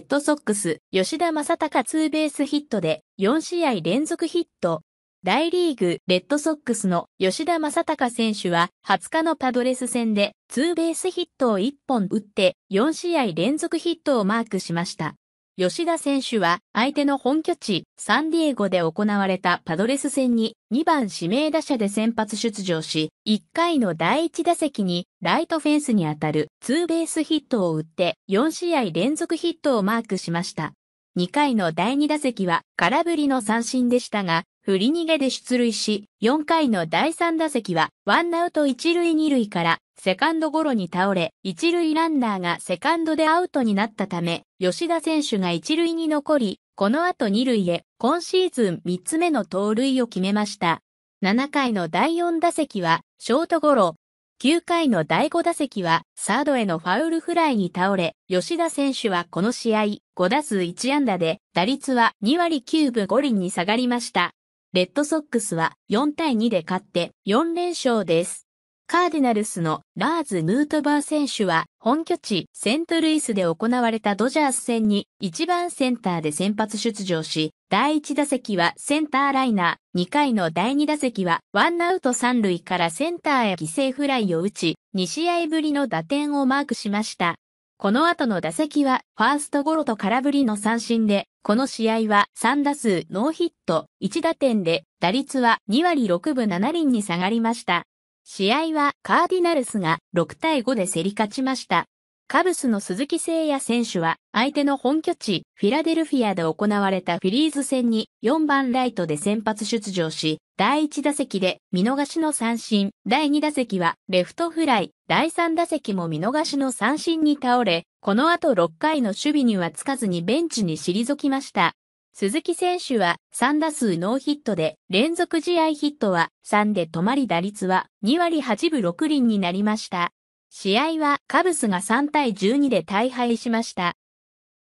レッドソックス、吉田正尚ツーベースヒットで4試合連続ヒット。大リーグ、レッドソックスの吉田正尚選手は20日のパドレス戦でツーベースヒットを1本打って4試合連続ヒットをマークしました。吉田選手は相手の本拠地サンディエゴで行われたパドレス戦に2番指名打者で先発出場し、1回の第1打席にライトフェンスに当たるツーベースヒットを打って4試合連続ヒットをマークしました。2回の第2打席は空振りの三振でしたが、振り逃げで出塁し、4回の第3打席は、ワンアウト1塁2塁から、セカンドゴロに倒れ、1塁ランナーがセカンドでアウトになったため、吉田選手が1塁に残り、この後2塁へ、今シーズン3つ目の盗塁を決めました。7回の第4打席は、ショートゴロ。9回の第5打席は、サードへのファウルフライに倒れ、吉田選手はこの試合、5打数1安打で、打率は2割9分5厘に下がりました。レッドソックスは4対2で勝って4連勝です。カーディナルスのラーズ・ヌートバー選手は本拠地セントルイスで行われたドジャース戦に1番センターで先発出場し、第1打席はセンターライナー、2回の第2打席はワンアウト3塁からセンターへ犠牲フライを打ち、2試合ぶりの打点をマークしました。この後の打席は、ファーストゴロと空振りの三振で、この試合は3打数ノーヒット、1打点で、打率は2割6分7厘に下がりました。試合はカーディナルスが6対5で競り勝ちました。カブスの鈴木誠也選手は、相手の本拠地、フィラデルフィアで行われたフィリーズ戦に4番ライトで先発出場し、第1打席で見逃しの三振、第2打席はレフトフライ、第3打席も見逃しの三振に倒れ、この後6回の守備にはつかずにベンチに退きました。鈴木選手は3打数ノーヒットで連続試合ヒットは3で止まり打率は2割8分6厘になりました。試合はカブスが3対12で大敗しました。